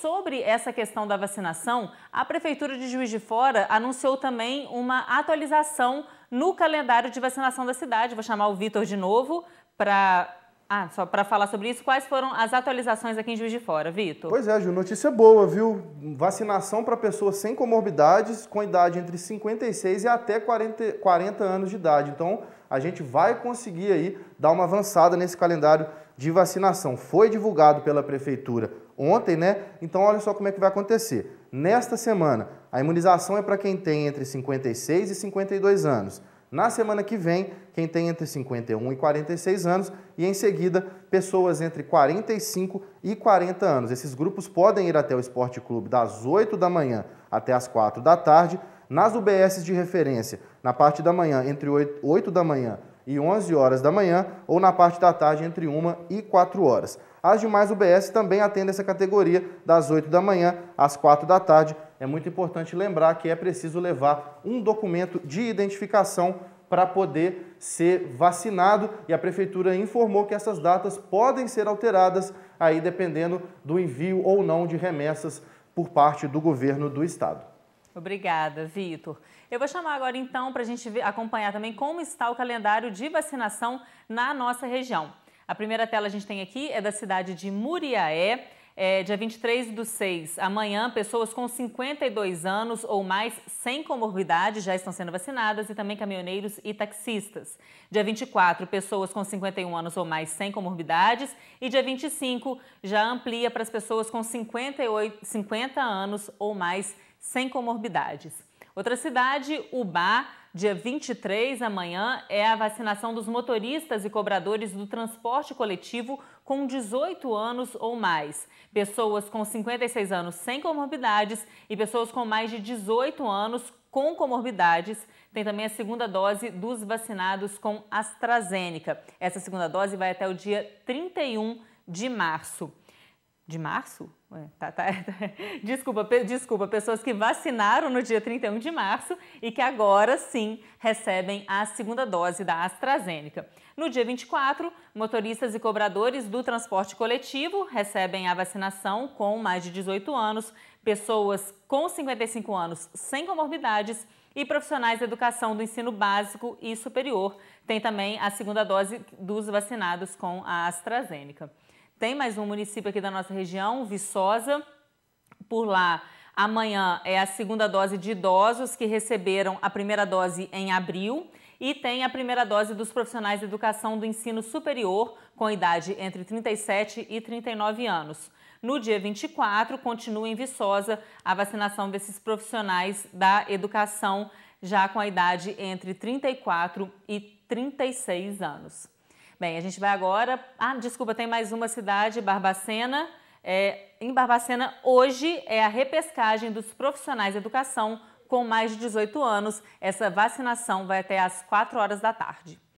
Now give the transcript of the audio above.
Sobre essa questão da vacinação, a Prefeitura de Juiz de Fora anunciou também uma atualização no calendário de vacinação da cidade. Vou chamar o Vitor de novo para ah, só para falar sobre isso, quais foram as atualizações aqui em Juiz de Fora, Vitor? Pois é, Ju, notícia boa, viu? Vacinação para pessoas sem comorbidades, com idade entre 56 e até 40, 40 anos de idade. Então, a gente vai conseguir aí dar uma avançada nesse calendário de vacinação. Foi divulgado pela prefeitura ontem, né? Então, olha só como é que vai acontecer. Nesta semana, a imunização é para quem tem entre 56 e 52 anos. Na semana que vem, quem tem entre 51 e 46 anos e em seguida pessoas entre 45 e 40 anos. Esses grupos podem ir até o Esporte Clube das 8 da manhã até as 4 da tarde. Nas UBSs de referência, na parte da manhã, entre 8, 8 da manhã e 11 horas da manhã ou na parte da tarde entre 1 e 4 horas. As demais UBS também atendem essa categoria das 8 da manhã às 4 da tarde. É muito importante lembrar que é preciso levar um documento de identificação para poder ser vacinado e a prefeitura informou que essas datas podem ser alteradas aí dependendo do envio ou não de remessas por parte do governo do estado. Obrigada, Vitor. Eu vou chamar agora então para a gente acompanhar também como está o calendário de vacinação na nossa região. A primeira tela a gente tem aqui é da cidade de Muriaé. É, dia 23 do 6, amanhã, pessoas com 52 anos ou mais sem comorbidade já estão sendo vacinadas e também caminhoneiros e taxistas. Dia 24, pessoas com 51 anos ou mais sem comorbidades. E dia 25, já amplia para as pessoas com 58, 50 anos ou mais sem comorbidades. Outra cidade, Ubá, dia 23, amanhã, é a vacinação dos motoristas e cobradores do transporte coletivo com 18 anos ou mais, pessoas com 56 anos sem comorbidades e pessoas com mais de 18 anos com comorbidades. Tem também a segunda dose dos vacinados com AstraZeneca. Essa segunda dose vai até o dia 31 de março de março? Ué, tá, tá, tá. Desculpa, pe, desculpa, pessoas que vacinaram no dia 31 de março e que agora sim recebem a segunda dose da AstraZeneca. No dia 24, motoristas e cobradores do transporte coletivo recebem a vacinação com mais de 18 anos, pessoas com 55 anos sem comorbidades e profissionais da educação do ensino básico e superior têm também a segunda dose dos vacinados com a AstraZeneca. Tem mais um município aqui da nossa região, Viçosa. Por lá, amanhã é a segunda dose de idosos que receberam a primeira dose em abril e tem a primeira dose dos profissionais de educação do ensino superior com idade entre 37 e 39 anos. No dia 24, continua em Viçosa a vacinação desses profissionais da educação já com a idade entre 34 e 36 anos. Bem, a gente vai agora. Ah, desculpa, tem mais uma cidade, Barbacena. É, em Barbacena, hoje é a repescagem dos profissionais de educação com mais de 18 anos. Essa vacinação vai até às 4 horas da tarde.